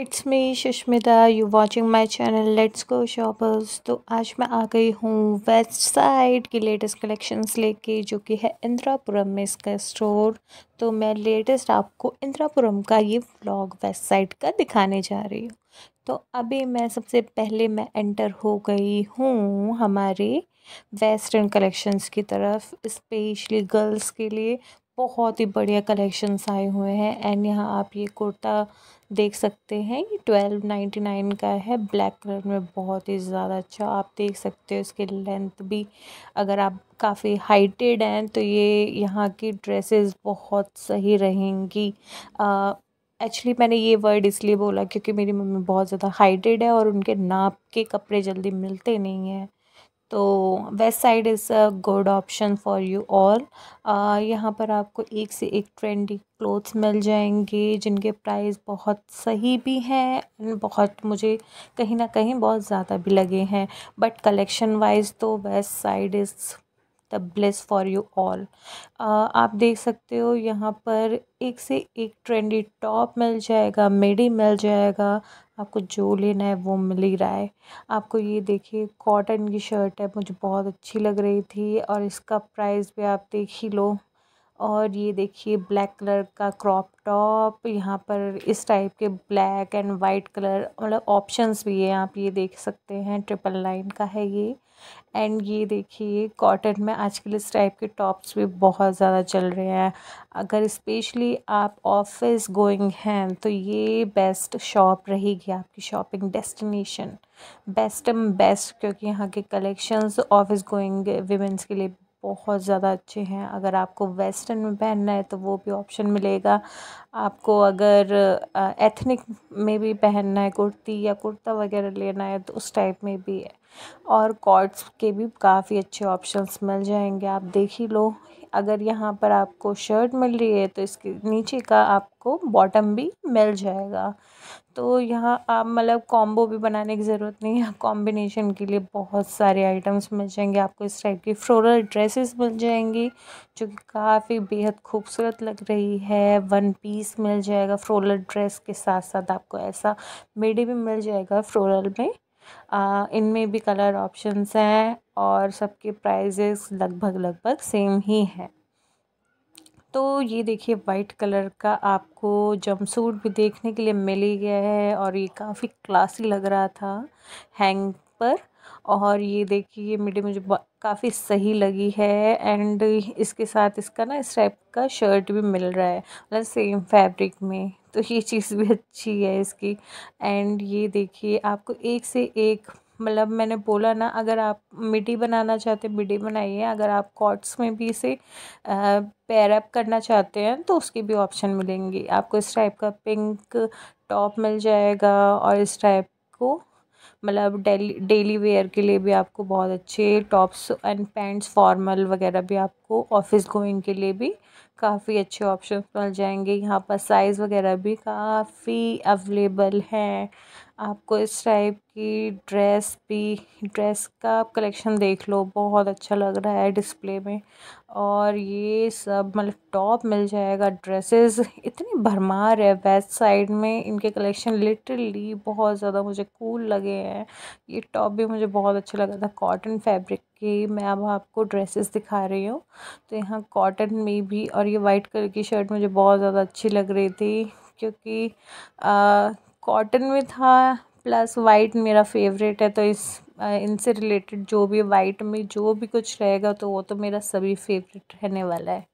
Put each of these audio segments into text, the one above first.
it's me Sushmita you watching my channel let's go shoppers तो आज मैं आ गई हूँ वेस्ट साइड की लेटेस्ट कलेक्शंस लेके जो कि है इंदिरापुरम में इसका स्टोर तो मैं लेटेस्ट आपको इंदिरापुरम का ये व्लॉग वेस्ट साइड का दिखाने जा रही हूँ तो अभी मैं सबसे पहले मैं एंटर हो गई हूँ हमारे वेस्टर्न कलेक्शंस की तरफ स्पेशली गर्ल्स के लिए बहुत ही बढ़िया कलेक्शंस आए हुए हैं एंड यहाँ आप ये कुर्ता देख सकते हैं ये ट्वेल्व नाइन्टी नाइन का है ब्लैक कलर में बहुत ही ज़्यादा अच्छा आप देख सकते हो इसके लेंथ भी अगर आप काफ़ी हाइटेड हैं तो ये यहाँ की ड्रेसेस बहुत सही रहेंगी एक्चुअली मैंने ये वर्ड इसलिए बोला क्योंकि मेरी मम्मी बहुत ज़्यादा हाइटेड है और उनके नाप के कपड़े जल्दी मिलते नहीं हैं तो Westside is a good option for you all यहाँ पर आपको एक से एक ट्रेंडी क्लोथ्स मिल जाएंगे जिनके प्राइस बहुत सही भी हैं बहुत मुझे कहीं ना कहीं बहुत ज़्यादा भी लगे हैं बट कलेक्शन वाइज तो Westside is the place for you all आप देख सकते हो यहाँ पर एक से एक ट्रेंडी टॉप मिल जाएगा मेडी मिल जाएगा आपको जो लेना है वो मिल ही रहा है आपको ये देखिए कॉटन की शर्ट है मुझे बहुत अच्छी लग रही थी और इसका प्राइस भी आप देख ही लो और ये देखिए ब्लैक कलर का क्रॉप टॉप यहाँ पर इस टाइप के ब्लैक एंड वाइट कलर मतलब ऑप्शंस भी है आप ये देख सकते हैं ट्रिपल लाइन का है ये एंड ये देखिए कॉटन में आजकल इस टाइप के टॉप्स भी बहुत ज़्यादा चल रहे हैं अगर स्पेशली आप ऑफिस गोइंग हैं तो ये बेस्ट शॉप रहेगी आपकी shopping destination best um best क्योंकि यहाँ के कलेक्शंस ऑफिस गोइंग वीमेंस के लिए बहुत ज़्यादा अच्छे हैं अगर आपको वेस्टर्न में पहनना है तो वो भी ऑप्शन मिलेगा आपको अगर एथनिक में भी पहनना है कुर्ती या कुर्ता वगैरह लेना है तो उस टाइप में भी है और कॉर्ड्स के भी काफ़ी अच्छे ऑप्शंस मिल जाएंगे आप देख ही लो अगर यहाँ पर आपको शर्ट मिल रही है तो इसके नीचे का आपको बॉटम भी मिल जाएगा तो यहाँ आप मतलब कॉम्बो भी बनाने की ज़रूरत नहीं है कॉम्बिनेशन के लिए बहुत सारे आइटम्स मिल जाएंगे आपको इस टाइप की फ्लोरल ड्रेसेस मिल जाएंगी जो कि काफ़ी बेहद खूबसूरत लग रही है वन पीस मिल जाएगा फ्लोरल ड्रेस के साथ साथ आपको ऐसा मेडी भी मिल जाएगा फ्लोरल में इनमें भी कलर ऑप्शंस हैं और सबके प्राइजेस लगभग लगभग सेम ही हैं तो ये देखिए वाइट कलर का आपको जंपसूट भी देखने के लिए मिल ही गया है और ये काफ़ी क्लासी लग रहा था हैंग पर और ये देखिए ये मिडी मुझे काफ़ी सही लगी है एंड इसके साथ इसका ना इस टाइप का शर्ट भी मिल रहा है मतलब सेम फैब्रिक में तो ये चीज़ भी अच्छी है इसकी एंड ये देखिए आपको एक से एक मतलब मैंने बोला ना अगर आप मिडी बनाना चाहते हैं मिडी बनाइए अगर आप कॉट्स में भी इसे पैरअप करना चाहते हैं तो उसकी भी ऑप्शन मिलेंगी आपको इस टाइप का पिंक टॉप मिल जाएगा और इस टाइप को मतलब डेली डेली वेयर के लिए भी आपको बहुत अच्छे टॉप्स एंड पैंट्स फॉर्मल वगैरह भी आपको ऑफिस गोइंग के लिए भी काफ़ी अच्छे ऑप्शन मिल जाएंगे यहाँ पर साइज़ वगैरह भी काफ़ी अवेलेबल हैं आपको इस टाइप की ड्रेस भी ड्रेस का आप कलेक्शन देख लो बहुत अच्छा लग रहा है डिस्प्ले में और ये सब मतलब टॉप मिल जाएगा ड्रेसेस इतनी भरमार है वेस्ट साइड में इनके कलेक्शन लिटरली बहुत ज़्यादा मुझे कूल लगे हैं ये टॉप भी मुझे बहुत अच्छा लगा था कॉटन फैब्रिक की मैं अब आपको ड्रेसेस दिखा रही हूँ तो यहाँ कॉटन में भी और ये वाइट कलर की शर्ट मुझे बहुत ज़्यादा अच्छी लग रही थी क्योंकि कॉटन में था प्लस वाइट मेरा फेवरेट है तो इस इनसे रिलेटेड जो भी वाइट में जो भी कुछ रहेगा तो वो तो मेरा सभी फेवरेट रहने वाला है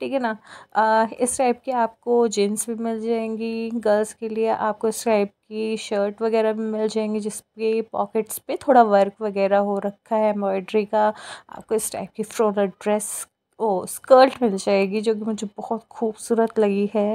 ठीक है ना आ, इस टाइप की आपको जीन्स भी मिल जाएंगी गर्ल्स के लिए आपको इस टाइप की शर्ट वगैरह भी मिल जाएंगी जिसके पॉकेट्स पे थोड़ा वर्क वगैरह हो रखा है एम्ब्रॉयड्री का आपको इस टाइप की फ्रोलर ड्रेस ओ स्कर्ट मिल जाएगी जो कि मुझे बहुत खूबसूरत लगी है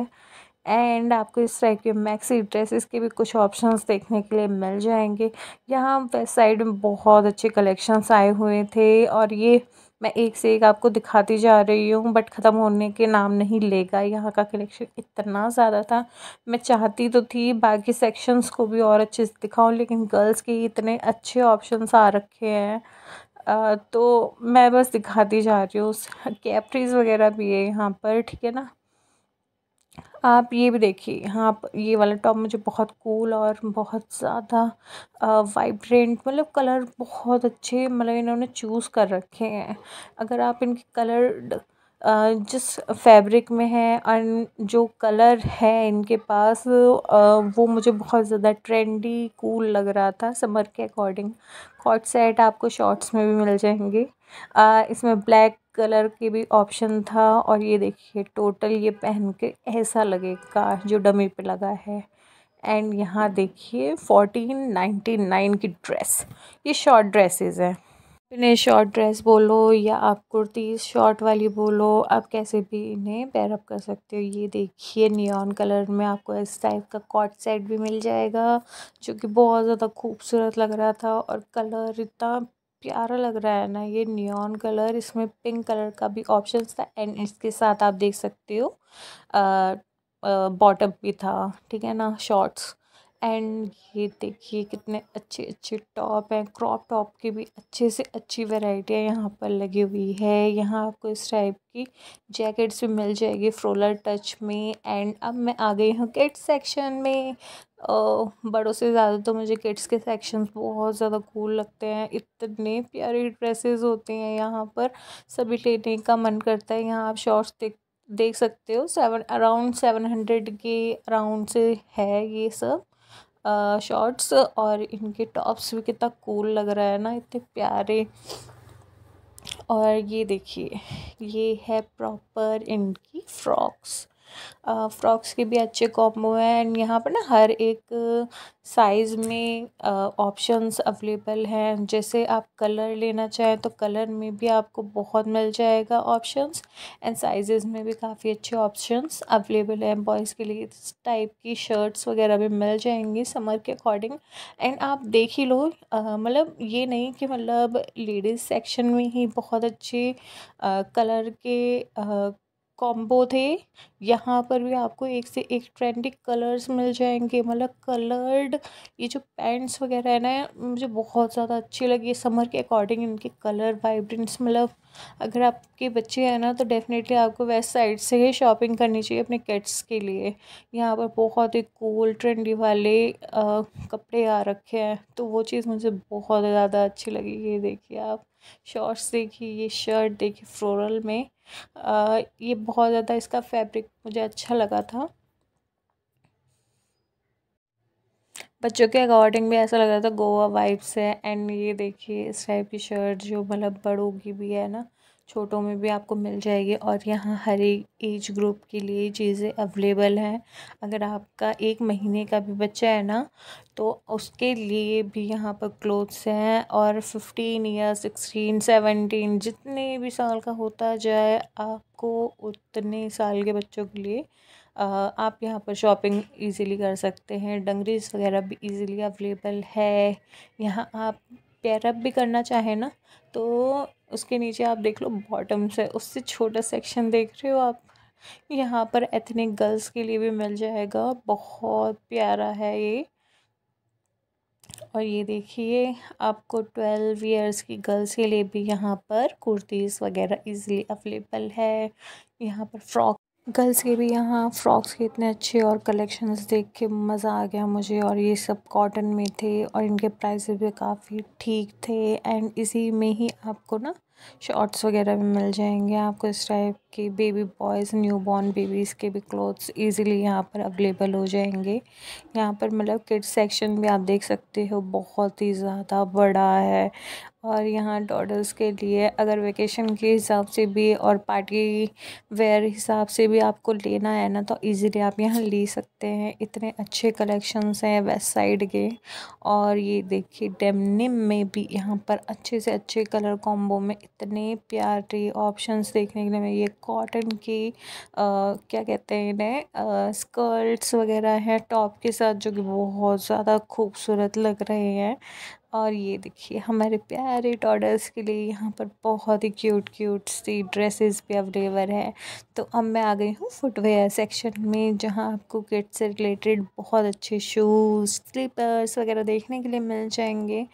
एंड आपको इस टाइप के मैक्सी ड्रेसेस के भी कुछ ऑप्शंस देखने के लिए मिल जाएंगे यहाँ वेस्ट साइड में बहुत अच्छे कलेक्शंस आए हुए थे और ये मैं एक से एक आपको दिखाती जा रही हूँ बट ख़त्म होने के नाम नहीं लेगा यहाँ का कलेक्शन इतना ज़्यादा था मैं चाहती तो थी बाकी सेक्शंस को भी और अच्छे से दिखाऊँ लेकिन गर्ल्स के इतने अच्छे ऑप्शंस आ रखे हैं तो मैं बस दिखाती जा रही हूँ कैप्रीज वगैरह भी है यहाँ पर ठीक है ना आप ये भी देखिए हाँ आप ये वाला टॉप मुझे बहुत कूल और बहुत ज़्यादा वाइब्रेंट मतलब कलर बहुत अच्छे मतलब इन्होंने चूज़ कर रखे हैं अगर आप इनके कलर जिस फैब्रिक में है और जो कलर है इनके पास वो मुझे बहुत ज़्यादा ट्रेंडी कूल लग रहा था समर के अकॉर्डिंग कॉट सेट आपको शॉर्ट्स में भी मिल जाएंगे इसमें ब्लैक कलर के भी ऑप्शन था और ये देखिए टोटल ये पहन के ऐसा लगेगा जो डमी पे लगा है एंड यहाँ देखिए फोर्टीन नाइन्टी नाइन की ड्रेस ये शॉर्ट ड्रेसेस हैं इन्हें शॉर्ट ड्रेस बोलो या आप कुर्ती शॉर्ट वाली बोलो आप कैसे भी इन्हें पैरअप कर सकते हो ये देखिए नियॉन कलर में आपको इस टाइप का कॉट सेट भी मिल जाएगा जो कि बहुत ज़्यादा खूबसूरत लग रहा था और कलर इतना प्यारा लग रहा है ना ये नियॉन कलर इसमें पिंक कलर का भी ऑप्शन था एंड इसके साथ आप देख सकते हो बॉटम भी था ठीक है ना शॉर्ट्स एंड ये देखिए कितने अच्छे अच्छे टॉप हैं क्रॉप टॉप की भी अच्छे से अच्छी वेराइटियाँ यहाँ पर लगी हुई है यहाँ आपको इस टाइप की जैकेट्स भी मिल जाएगी फ्रोलर टच में एंड अब मैं आ गई हूँ किड सेक्शन में बड़ों से ज़्यादा तो मुझे किड्स के सेक्शंस बहुत ज़्यादा कूल लगते हैं इतने प्यारे ड्रेसेस होते हैं यहाँ पर सभी लेने का मन करता है यहाँ आप शॉर्ट्स देख देख सकते हो सेवन अराउंड सेवन हंड्रेड के अराउंड से है ये सब शॉर्ट्स और इनके टॉप्स भी कितना कूल लग रहा है ना इतने प्यारे और ये देखिए ये है प्रॉपर इनकी फ्रॉक्स फ्रॉक्स के भी अच्छे कॉम्बो हैं एंड यहाँ पर ना हर एक साइज़ में ऑप्शंस अवेलेबल हैं जैसे आप कलर लेना चाहें तो कलर में भी आपको बहुत मिल जाएगा ऑप्शंस एंड साइजेस में भी काफ़ी अच्छे ऑप्शंस अवेलेबल हैं बॉयज़ के लिए इस टाइप की शर्ट्स वगैरह भी मिल जाएंगी समर के अकॉर्डिंग एंड आप देख ही लो मतलब ये नहीं कि मतलब लेडीज़ सेक्शन में ही बहुत अच्छे कलर के आ, कॉम्बो थे यहाँ पर भी आपको एक से एक ट्रेंडी कलर्स मिल जाएंगे मतलब कलर्ड ये जो पैंट्स वगैरह है ना मुझे बहुत ज़्यादा अच्छी लगी समर के अकॉर्डिंग इनके कलर वाइब्रेंट्स मतलब अगर आपके बच्चे हैं ना तो डेफिनेटली आपको वेस्ट साइड से ही शॉपिंग करनी चाहिए अपने किड्स के लिए यहाँ पर बहुत ही कूल ट्रेंडी वाले आ, कपड़े आ रखे हैं तो वो चीज़ मुझे बहुत ज़्यादा अच्छी लगी ये देखिए आप शॉर्ट्स देखी ये शर्ट देखी फ्लोरल में आ, ये बहुत ज़्यादा इसका फैब्रिक मुझे अच्छा लगा था बच्चों के अकॉर्डिंग भी ऐसा लग रहा था गोवा वाइब्स है एंड ये देखिए इस टाइप की शर्ट जो मतलब बड़ों की भी है ना छोटों में भी आपको मिल जाएगी और यहाँ हर एक एज ग्रुप के लिए चीज़ें अवेलेबल हैं अगर आपका एक महीने का भी बच्चा है ना तो उसके लिए भी यहाँ पर क्लोथ्स हैं और फिफ्टीन या सिक्सटीन सेवनटीन जितने भी साल का होता जाए आपको उतने साल के बच्चों के लिए आप यहाँ पर शॉपिंग इजीली कर सकते हैं डंगरीज वगैरह भी इजीली अवेलेबल है यहाँ आप पेयरअप भी करना चाहे ना तो उसके नीचे आप देख लो बॉटम से उससे छोटा सेक्शन देख रहे हो आप यहाँ पर एथनिक गर्ल्स के लिए भी मिल जाएगा बहुत प्यारा है ये और ये देखिए आपको ट्वेल्व इयर्स की गर्ल्स के लिए भी यहाँ पर कुर्तीज़ वगैरह इजीली अवेलेबल है यहाँ पर फ्रॉक गर्ल्स के भी यहाँ फ्रॉक्स के इतने अच्छे और कलेक्शंस देख के मज़ा आ गया मुझे और ये सब कॉटन में थे और इनके प्राइस भी काफ़ी ठीक थे एंड इसी में ही आपको ना शॉर्ट्स वगैरह भी मिल जाएंगे आपको इस टाइप के baby boys new born babies के भी क्लोथ्स इजीली यहाँ पर अवेलेबल हो जाएंगे यहाँ पर मतलब किड सेक्शन भी आप देख सकते हो बहुत ही ज़्यादा बड़ा है और यहाँ डॉडल्स के लिए अगर वेकेशन के हिसाब से भी और पार्टी वेयर हिसाब से भी आपको लेना है ना तो इजीली आप यहाँ ले सकते हैं इतने अच्छे कलेक्शंस हैं वेस्ट साइड के और ये देखिए डेमनिम में भी यहाँ पर अच्छे से अच्छे कलर कॉम्बो में इतने प्यारे ऑप्शंस देखने के लिए मैं ये कॉटन की आ, क्या कहते हैं इन्हें स्कर्ट्स वगैरह हैं टॉप के साथ जो कि बहुत ज़्यादा खूबसूरत लग रहे हैं और ये देखिए हमारे प्यारे टॉडर्स के लिए यहाँ पर बहुत ही क्यूट क्यूट सी ड्रेसेस भी अवेलेबल है तो अब मैं आ गई हूँ फुटवेयर सेक्शन में जहाँ आपको किट से रिलेटेड बहुत अच्छे शूज़ स्लीपर्स वगैरह देखने के लिए मिल जाएंगे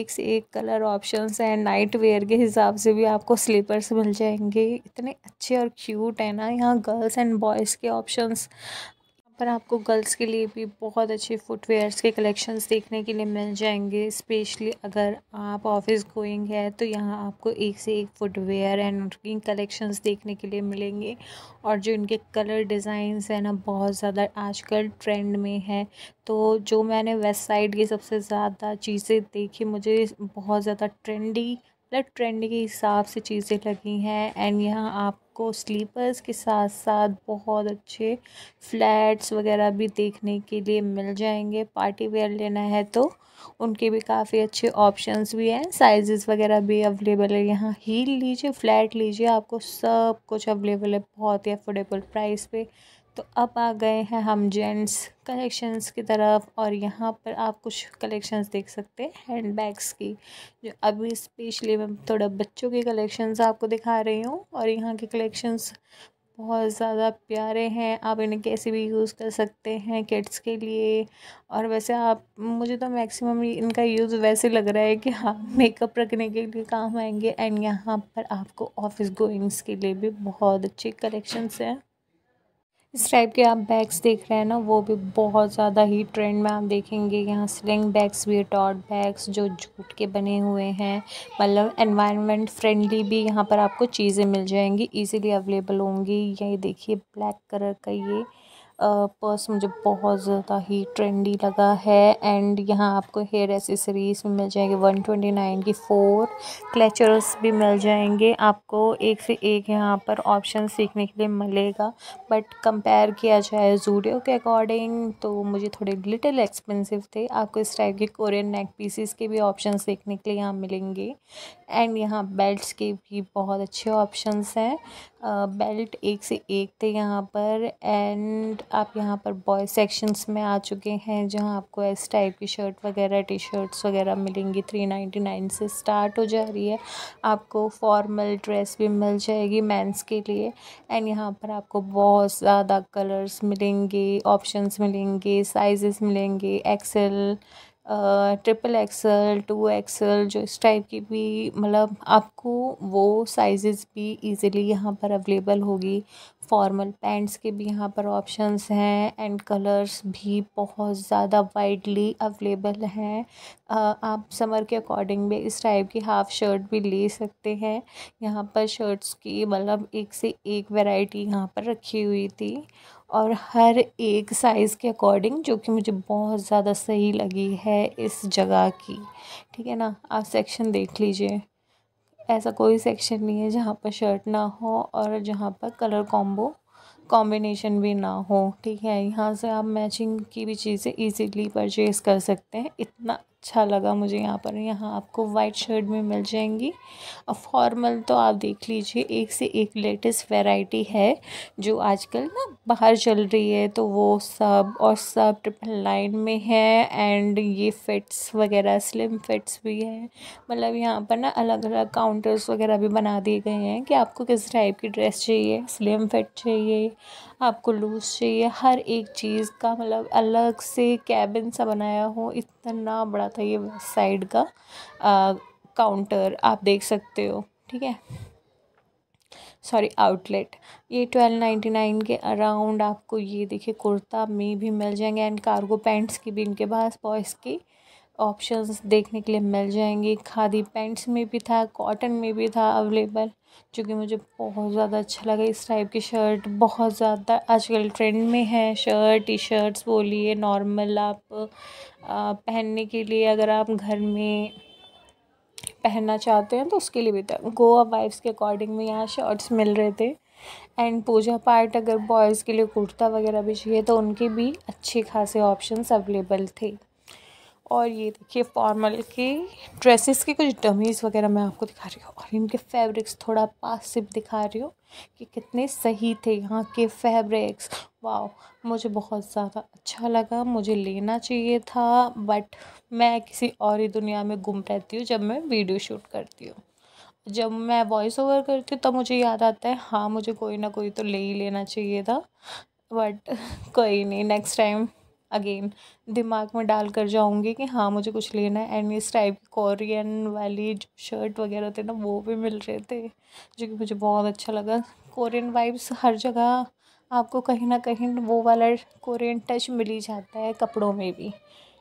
एक से एक कलर ऑप्शंस हैं नाइट वेयर के हिसाब से भी आपको स्लीपर्स मिल जाएंगे इतने अच्छे और क्यूट हैं ना यहाँ गर्ल्स एंड बॉयज़ के ऑप्शन पर आपको गर्ल्स के लिए भी बहुत अच्छे फुटवेयर्स के कलेक्शंस देखने के लिए मिल जाएंगे स्पेशली अगर आप ऑफिस गोइंग है तो यहाँ आपको एक से एक फुटवेयर एंड उनकी कलेक्शंस देखने के लिए मिलेंगे और जो इनके कलर डिज़ाइंस हैं ना बहुत ज़्यादा आजकल ट्रेंड में है तो जो मैंने वेस्ट साइड की सबसे ज़्यादा चीज़ें देखी मुझे बहुत ज़्यादा ट्रेंडी मतलब ट्रेंड के हिसाब से चीज़ें लगी हैं एंड यहाँ आपको स्लीपर्स के साथ साथ बहुत अच्छे फ्लैट्स वगैरह भी देखने के लिए मिल जाएंगे पार्टी वेयर लेना है तो उनके भी काफ़ी अच्छे ऑप्शंस भी हैं साइजेस वगैरह भी अवेलेबल है यहाँ हील लीजिए फ्लैट लीजिए आपको सब कुछ अवेलेबल है बहुत ही अफोर्डेबल प्राइस पे तो अब आ गए हैं हम जेंट्स कलेक्शंस की तरफ और यहाँ पर आप कुछ कलेक्शंस देख सकते हैं हैंड बैग्स की जो अभी स्पेशली मैं थोड़ा बच्चों के कलेक्शंस आपको दिखा रही हूँ और यहाँ के कलेक्शंस बहुत ज़्यादा प्यारे हैं आप इन्हें कैसे भी यूज़ कर सकते हैं किड्स के लिए और वैसे आप मुझे तो मैक्सिमम इनका यूज़ वैसे लग रहा है कि हाँ मेकअप रखने के लिए काम आएंगे एंड यहाँ पर आपको ऑफिस गोइंग्स के लिए भी बहुत अच्छे कलेक्शंस हैं इस टाइप के आप बैग्स देख रहे हैं ना वो भी बहुत ज़्यादा ही ट्रेंड में आप देखेंगे यहाँ स्लिंग बैग्स भी टॉट बैग्स जो जूट के बने हुए हैं मतलब एनवायरनमेंट फ्रेंडली भी यहाँ पर आपको चीज़ें मिल जाएंगी इजीली अवेलेबल होंगी ये देखिए ब्लैक कलर का ये पर्स मुझे बहुत ज़्यादा ही ट्रेंडी लगा है एंड यहाँ आपको हेयर एसेसरीज मिल जाएंगे 129 की फोर क्लेचर्स भी मिल जाएंगे आपको एक से एक यहाँ पर ऑप्शन सीखने के लिए मिलेगा बट कंपेयर किया जाए जूडियो के अकॉर्डिंग तो मुझे थोड़े लिटिल एक्सपेंसिव थे आपको इस टाइप के कोरियन नेक पीसीस के भी ऑप्शन देखने के लिए यहाँ मिलेंगे एंड यहाँ बेल्ट के भी बहुत अच्छे ऑप्शन हैं बेल्ट एक से एक थे यहाँ पर एंड शर्ट आप यहाँ पर बॉय सेक्शंस में आ चुके हैं जहाँ आपको इस टाइप की शर्ट वगैरह टी शर्ट्स वगैरह मिलेंगी थ्री नाइन्टी नाइन से स्टार्ट हो जा रही है आपको फॉर्मल ड्रेस भी मिल जाएगी मेंस के लिए एंड यहाँ पर आपको बहुत ज़्यादा कलर्स मिलेंगे ऑप्शंस मिलेंगे साइजेस मिलेंगे XL triple XL two XL जो इस टाइप की भी मतलब आपको वो साइजेस भी इजीली यहाँ पर अवेलेबल होगी फॉर्मल पैंट्स के भी यहाँ पर ऑप्शंस हैं एंड कलर्स भी बहुत ज़्यादा वाइडली अवेलेबल हैं आप समर के अकॉर्डिंग भी इस टाइप की हाफ शर्ट भी ले सकते हैं यहाँ पर शर्ट्स की मतलब एक से एक वैरायटी यहाँ पर रखी हुई थी और हर एक साइज़ के अकॉर्डिंग जो कि मुझे बहुत ज़्यादा सही लगी है इस जगह की ठीक है ना आप सेक्शन देख लीजिए ऐसा कोई सेक्शन नहीं है जहाँ पर शर्ट ना हो और जहाँ पर कलर कॉम्बो कॉम्बिनेशन भी ना हो ठीक है यहाँ से आप मैचिंग की भी चीज़ें इजीली परचेज़ कर सकते हैं इतना अच्छा लगा मुझे यहाँ पर यहाँ आपको वाइट शर्ट में मिल जाएंगी और फॉर्मल तो आप देख लीजिए एक से एक लेटेस्ट वैरायटी है जो आजकल ना बाहर चल रही है तो वो सब और सब ट्रिपल लाइन में है एंड ये फिट्स वगैरह स्लिम फिट्स भी है मतलब यहाँ पर ना अलग अलग काउंटर्स वगैरह भी बना दिए गए हैं कि आपको किस टाइप की ड्रेस चाहिए स्लिम फिट चाहिए आपको लूज चाहिए हर एक चीज़ का मतलब अलग से कैबिन सा बनाया हो इतना बड़ा था ये वेस्ट साइड का आ, काउंटर आप देख सकते हो ठीक है सॉरी आउटलेट ये ट्वेल्व नाइन्टी नाइन के अराउंड आपको ये देखिए कुर्ता में भी मिल जाएंगे एंड कार्गो पैंट्स की भी इनके पास बॉयज़ की ऑप्शंस देखने के लिए मिल जाएंगे खादी पैंट्स में भी था कॉटन में भी था अवेलेबल जो कि मुझे बहुत ज़्यादा अच्छा लगा इस टाइप की शर्ट बहुत ज़्यादा आजकल ट्रेंड में है शर्ट टी शर्ट्स बोलिए नॉर्मल आप पहनने के लिए अगर आप घर में पहनना चाहते हैं तो उसके लिए भी था गोवा वाइब्स के अकॉर्डिंग में यहाँ शर्ट्स मिल रहे थे एंड पूजा पाठ अगर बॉयज़ के लिए कुर्ता वगैरह भी चाहिए तो उनके भी अच्छे खासे ऑप्शंस अवेलेबल थे और ये देखिए फॉर्मल के ड्रेसेस के कुछ डमीज़ वगैरह मैं आपको दिखा रही हूँ और इनके फैब्रिक्स थोड़ा पास से दिखा रही हूँ कि कितने सही थे यहाँ के फैब्रिक्स वाह मुझे बहुत ज़्यादा अच्छा लगा मुझे लेना चाहिए था बट मैं किसी और ही दुनिया में गुम रहती हूँ जब मैं वीडियो शूट करती हूँ जब मैं वॉइस ओवर करती हूँ तब मुझे याद आता है हाँ मुझे कोई ना कोई तो ले ही लेना चाहिए था बट कोई नहीं नेक्स्ट टाइम अगेन दिमाग में डाल कर जाऊँगी कि हाँ मुझे कुछ लेना है एंड इस टाइप की कोरियन वाली जो शर्ट वगैरह थे ना वो भी मिल रहे थे जो कि मुझे बहुत अच्छा लगा कोरियन वाइब्स हर जगह आपको कहीं ना कहीं वो वाला कोरियन टच मिल ही जाता है कपड़ों में भी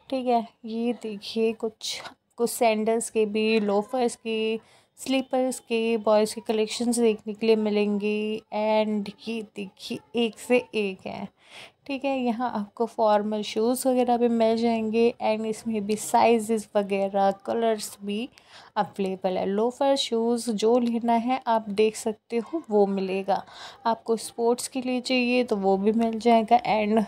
ठीक है ये देखिए कुछ कुछ सैंडल्स के भी लोफर्स के स्लीपर्स के बॉयज़ के कलेक्शंस देखने के लिए मिलेंगी एंड ये देखिए एक से एक है ठीक है यहाँ आपको फॉर्मल शूज़ वगैरह भी मिल जाएंगे एंड इसमें भी साइज़ वगैरह कलर्स भी अवेलेबल है लोफर शूज़ जो लेना है आप देख सकते हो वो मिलेगा आपको स्पोर्ट्स के लिए चाहिए तो वो भी मिल जाएगा एंड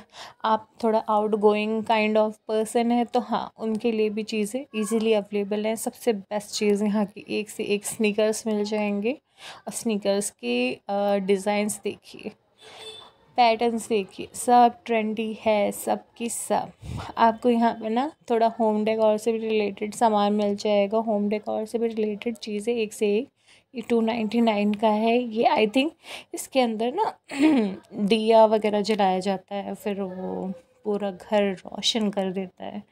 आप थोड़ा outgoing kind of person है तो हाँ उनके लिए भी चीज़ें ईजिली अवेलेबल हैं सबसे बेस्ट चीज़ यहाँ की एक से एक स्निकर्स मिल जाएंगे और स्निकर्स के डिज़ाइंस देखिए पैटर्न्स देखिए सब ट्रेंडी है सब की सब आपको यहाँ पर ना थोड़ा होम डेकोर से भी रिलेटेड सामान मिल जाएगा होम डेकोर से भी रिलेटेड चीज़ें एक से एक ये टू नाइन्टी नाइन का है ये आई थिंक इसके अंदर ना दिया वगैरह जलाया जाता है फिर वो पूरा घर रोशन कर देता है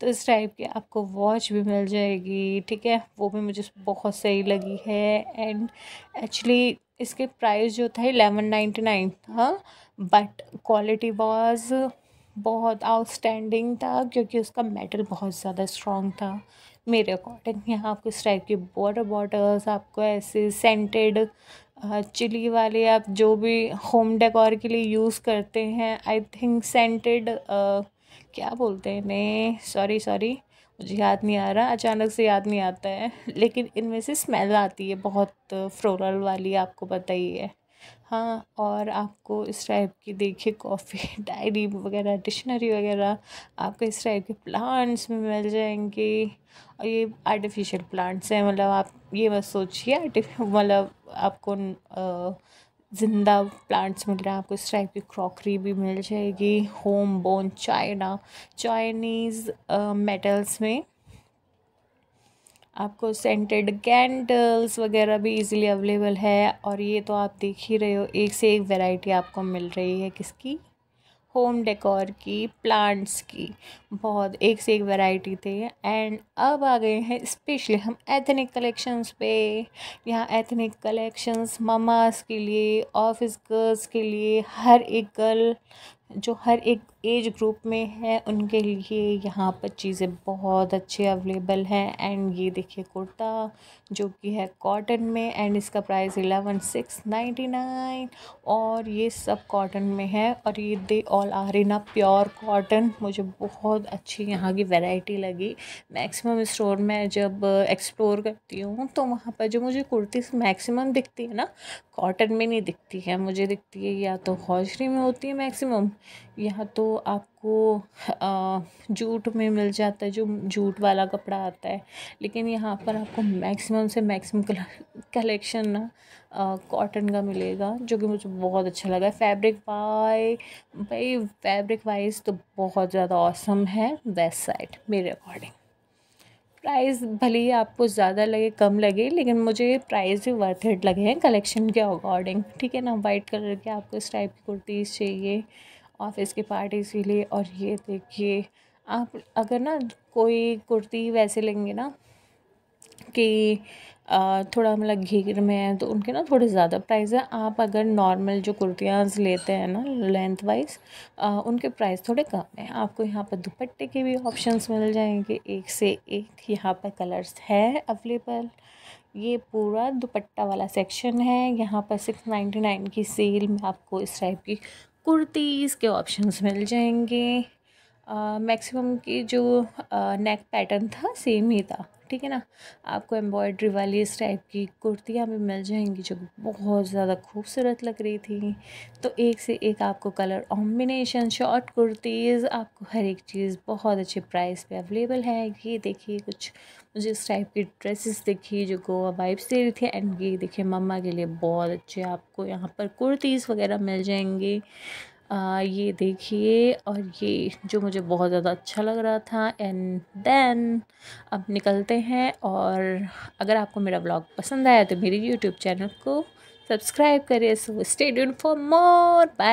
तो इस टाइप की आपको वॉच भी मिल जाएगी ठीक है वो भी मुझे बहुत सही लगी है एंड एक्चुअली इसके प्राइस जो था एलेवन नाइन्टी नाइन था बट क्वालिटी वॉज बहुत आउटस्टैंडिंग था क्योंकि उसका मेटल बहुत ज़्यादा स्ट्रॉन्ग था मेरे अकॉर्डिंग यहाँ आपको इस टाइप की वाटर बॉटल्स आपको ऐसे सेंटेड चिली वाले आप जो भी होम डेकोर के लिए यूज़ करते हैं आई थिंक सेंटेड क्या बोलते हैं सॉरी सॉरी मुझे याद नहीं आ रहा अचानक से याद नहीं आता है लेकिन इनमें से स्मेल आती है बहुत फ्लोरल वाली आपको पता ही है हाँ और आपको इस टाइप की देखिए कॉफ़ी डायरी वगैरह डिक्शनरी वगैरह आपको इस टाइप के प्लांट्स में मिल जाएंगे और ये आर्टिफिशियल प्लांट्स हैं मतलब आप ये मत सोचिए मतलब आपको आ, ज़िंदा प्लांट्स मिल रहे हैं आपको इस टाइप की क्रॉकरी भी मिल जाएगी home bone china Chinese metals में आपको सेंटेड कैंडल्स वगैरह भी इजीली अवेलेबल है और ये तो आप देख ही रहे हो एक से एक वैरायटी आपको मिल रही है किसकी होम डेकोर की प्लांट्स की बहुत एक से एक वैरायटी थे एंड अब आ गए हैं स्पेशली हम एथनिक कलेक्शंस पे यहाँ एथनिक कलेक्शंस ममास के लिए ऑफिस गर्ल्स के लिए हर एक गर्ल जो हर एक एज ग्रुप में है उनके लिए यहाँ पर चीज़ें बहुत अच्छे अवेलेबल हैं एंड ये देखिए कुर्ता जो कि है कॉटन में एंड इसका price eleven six ninety nine और ये सब कॉटन में है और ये they all are in pure cotton मुझे बहुत अच्छी यहाँ की वैरायटी लगी मैक्सिमम स्टोर में जब एक्सप्लोर करती हूँ तो वहाँ पर जो मुझे कुर्ती मैक्सिमम दिखती है ना कॉटन में नहीं दिखती है मुझे दिखती है या तो हौजरी में होती है मैक्सिमम यहाँ तो आपको जूट में मिल जाता है जो जूट वाला कपड़ा आता है लेकिन यहाँ पर आपको मैक्सिमम से मैक्सिमम कलेक्शन ना कॉटन का मिलेगा जो कि मुझे बहुत अच्छा लगा फैब्रिक वाई भाई फैब्रिक वाइज तो बहुत ज़्यादा औसम है वेस्ट साइड मेरे अकॉर्डिंग प्राइस भले ही आपको ज़्यादा लगे कम लगे लेकिन मुझे प्राइस भी वर्थ इट लगे हैं कलेक्शन के अकॉर्डिंग ठीक है ना वाइट कलर के आपको इस टाइप की कुर्तीज़ चाहिए ऑफिस की पार्टीज़ के लिए और ये देखिए आप अगर ना कोई कुर्ती वैसे लेंगे ना कि थोड़ा मतलब घेर में है तो उनके ना थोड़े ज़्यादा प्राइस है आप अगर नॉर्मल जो कुर्तियाँ लेते हैं ना लेंथ वाइज उनके प्राइस थोड़े कम हैं आपको यहाँ पर दुपट्टे के भी ऑप्शंस मिल जाएंगे एक से एक यहाँ पर कलर्स है अवेलेबल ये पूरा दुपट्टा वाला सेक्शन है यहाँ पर सिक्स नाइन्टी नाइन की सेल में आपको इस टाइप की कुर्तीज़ के ऑप्शंस मिल जाएंगे मैक्सिमम की जो नेक पैटर्न था सेम ही था ठीक है ना आपको एम्ब्रॉयड्री वाली इस टाइप की कुर्तियाँ भी मिल जाएंगी जो बहुत ज़्यादा खूबसूरत लग रही थी तो एक से एक आपको कलर कॉम्बिनेशन शॉर्ट कुर्तीज़ आपको हर एक चीज़ बहुत अच्छे प्राइस पे अवेलेबल है ये देखिए कुछ मुझे इस टाइप की ड्रेसेस देखी जो गोवा वाइब्स दे रही थी एंड ये देखिए मम्मा के लिए बहुत अच्छे आपको यहाँ पर कुर्तीज़ वगैरह मिल जाएंगी आ, ये देखिए और ये जो मुझे बहुत ज़्यादा अच्छा लग रहा था एंड देन अब निकलते हैं और अगर आपको मेरा ब्लॉग पसंद आया तो मेरे यूट्यूब चैनल को सब्सक्राइब करें so stayed for more bye